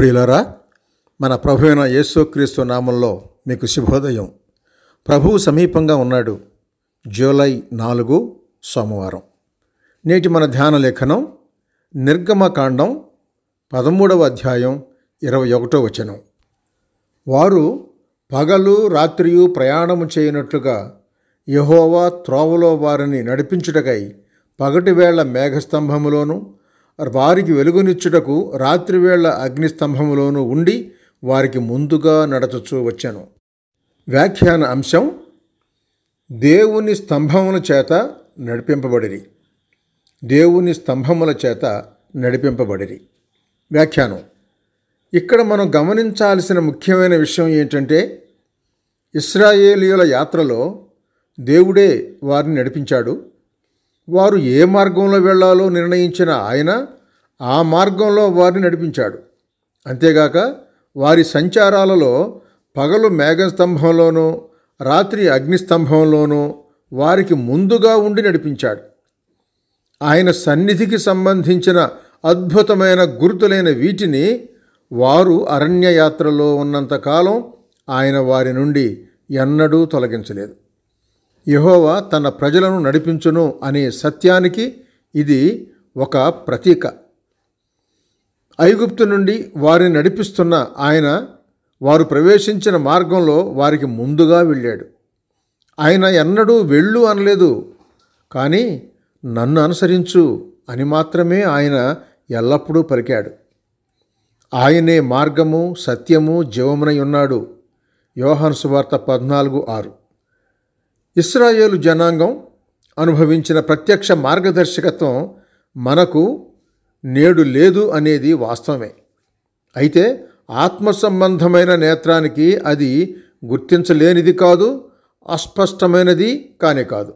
ప్రియులరా మన ప్రభువైన యేసుక్రీస్తు నామంలో మీకు శుభోదయం ప్రభువు సమీపంగా ఉన్నాడు జూలై నాలుగు సోమవారం నేటి మన ధ్యాన లేఖనం నిర్గమకాండం పదమూడవ అధ్యాయం ఇరవై ఒకటో వచనం వారు పగలు రాత్రియు ప్రయాణము చేయనట్లుగా యహోవా త్రోవలో వారిని నడిపించుటకై పగటివేళ మేఘస్తంభములోనూ వారికి వెలుగునిచ్చుటకు రాత్రివేళ అగ్నిస్తంభములోనూ ఉండి వారికి ముందుగా నడచచ్చు వచ్చాను వ్యాఖ్యాన అంశం దేవుని స్తంభముల చేత నడిపింపబడిరి దేవుని స్తంభముల చేత నడిపింపబడిరి వ్యాఖ్యానం ఇక్కడ మనం గమనించాల్సిన ముఖ్యమైన విషయం ఏంటంటే ఇస్రాయేలియుల యాత్రలో దేవుడే వారిని నడిపించాడు వారు ఏ మార్గంలో వెళ్లాలో నిర్ణయించిన ఆయన ఆ మార్గంలో వారిని నడిపించాడు అంతేగాక వారి సంచారాలలో పగలు మేఘస్తంభంలోనూ రాత్రి అగ్నిస్తంభంలోనూ వారికి ముందుగా ఉండి నడిపించాడు ఆయన సన్నిధికి సంబంధించిన అద్భుతమైన గుర్తులైన వీటిని వారు అరణ్యయాత్రలో ఉన్నంతకాలం ఆయన వారి నుండి ఎన్నడూ తొలగించలేదు యహోవా తన ప్రజలను నడిపించును అనే సత్యానికి ఇది ఒక ప్రతీక ఐగుప్తు నుండి వారిని నడిపిస్తున్న ఆయన వారు ప్రవేశించిన మార్గంలో వారికి ముందుగా వెళ్ళాడు ఆయన ఎన్నడూ వెళ్ళు అనలేదు కానీ నన్ను అనుసరించు అని మాత్రమే ఆయన ఎల్లప్పుడూ పలికాడు ఆయనే మార్గము సత్యము జీవమునై ఉన్నాడు యోహాను సువార్త పద్నాలుగు ఆరు ఇస్రాయేలు జనాంగం అనుభవించిన ప్రత్యక్ష మార్గదర్శకత్వం మనకు నేడు లేదు అనేది వాస్తవమే అయితే ఆత్మ సంబంధమైన నేత్రానికి అది గుర్తించలేనిది కాదు అస్పష్టమైనది కానే కాదు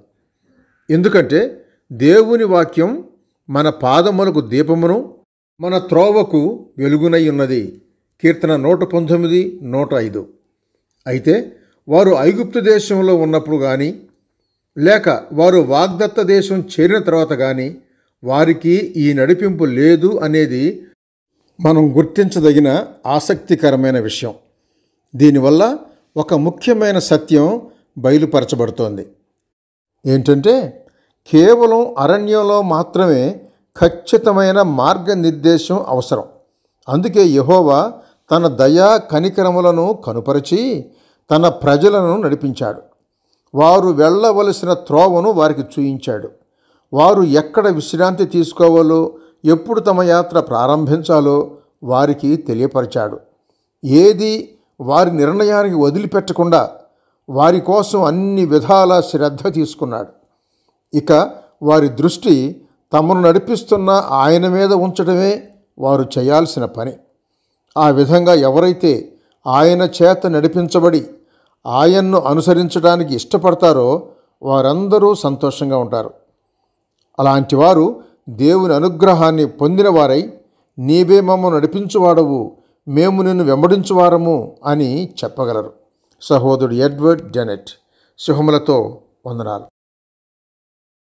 ఎందుకంటే దేవుని వాక్యం మన పాదములకు దీపమును మన త్రోవకు వెలుగునై ఉన్నది కీర్తన నూట పంతొమ్మిది నూట ఐదు అయితే వారు ఐగుప్తు దేశంలో ఉన్నప్పుడు కానీ లేక వారు వాగ్దత్త దేశం చేరిన తర్వాత కానీ వారికి ఈ నడిపింపు లేదు అనేది మనం గుర్తించదగిన ఆసక్తికరమైన విషయం దీనివల్ల ఒక ముఖ్యమైన సత్యం బయలుపరచబడుతోంది ఏంటంటే కేవలం అరణ్యంలో మాత్రమే ఖచ్చితమైన మార్గనిర్దేశం అవసరం అందుకే యహోవా తన దయా కనికరములను కనుపరిచి తన ప్రజలను నడిపించాడు వారు వెళ్ళవలసిన త్రోవను వారికి చూయించాడు వారు ఎక్కడ విశ్రాంతి తీసుకోవాలో ఎప్పుడు తమ యాత్ర ప్రారంభించాలో వారికి తెలియపరిచాడు ఏది వారి నిర్ణయానికి వదిలిపెట్టకుండా వారి కోసం అన్ని విధాల శ్రద్ధ తీసుకున్నాడు ఇక వారి దృష్టి తమను నడిపిస్తున్న ఆయన మీద ఉంచడమే వారు చేయాల్సిన పని ఆ విధంగా ఎవరైతే ఆయన చేత నడిపించబడి ఆయన్ను అనుసరించడానికి ఇష్టపడతారో వారందరూ సంతోషంగా ఉంటారు అలాంటివారు దేవుని అనుగ్రహాన్ని పొందినవారై నీవే మమ్మను నడిపించువాడవు మేము నిన్ను వెంబడించువారము అని చెప్పగలరు సహోదరుడు ఎడ్వర్డ్ జెనెట్ సింహములతో వందనాలు